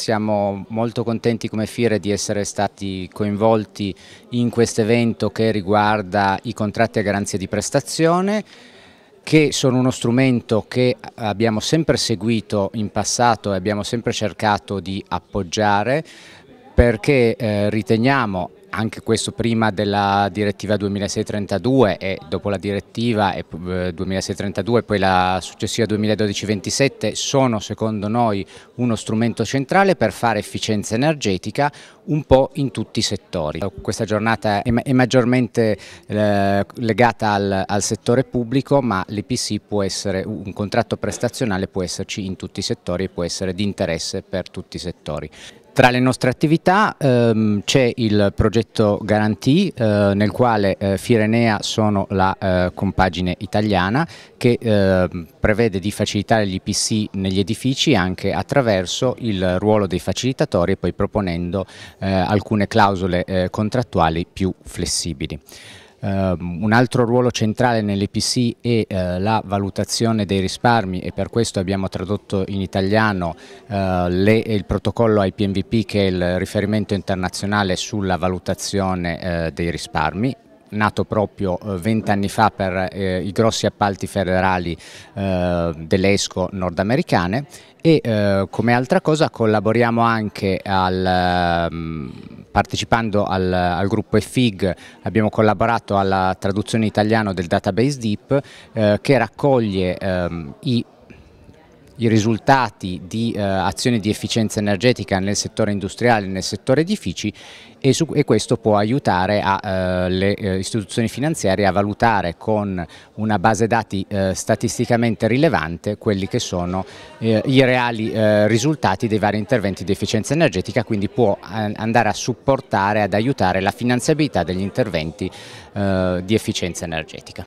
Siamo molto contenti come FIRE di essere stati coinvolti in questo evento che riguarda i contratti a garanzia di prestazione che sono uno strumento che abbiamo sempre seguito in passato e abbiamo sempre cercato di appoggiare perché eh, riteniamo anche questo prima della direttiva 2632 e dopo la direttiva 2632 e eh, poi la successiva 2012-27 sono secondo noi uno strumento centrale per fare efficienza energetica un po' in tutti i settori. Questa giornata è maggiormente eh, legata al, al settore pubblico ma l'EPC può essere un contratto prestazionale può esserci in tutti i settori e può essere di interesse per tutti i settori. Tra le nostre attività ehm, c'è il progetto Garantì eh, nel quale eh, Firenea sono la eh, compagine italiana che ehm, prevede di facilitare gli IPC negli edifici anche attraverso il ruolo dei facilitatori e poi proponendo eh, alcune clausole eh, contrattuali più flessibili. Um, un altro ruolo centrale nell'EPC è uh, la valutazione dei risparmi e per questo abbiamo tradotto in italiano uh, le, il protocollo IPMVP che è il riferimento internazionale sulla valutazione uh, dei risparmi nato proprio vent'anni fa per eh, i grossi appalti federali eh, dell'ESCO nordamericane e eh, come altra cosa collaboriamo anche al, ehm, partecipando al, al, gruppo EFIG abbiamo collaborato alla traduzione italiana del database DEEP eh, che raccoglie ehm, i i risultati di eh, azioni di efficienza energetica nel settore industriale e nel settore edifici e, su, e questo può aiutare a, eh, le eh, istituzioni finanziarie a valutare con una base dati eh, statisticamente rilevante quelli che sono eh, i reali eh, risultati dei vari interventi di efficienza energetica, quindi può andare a supportare, ad aiutare la finanziabilità degli interventi di efficienza energetica.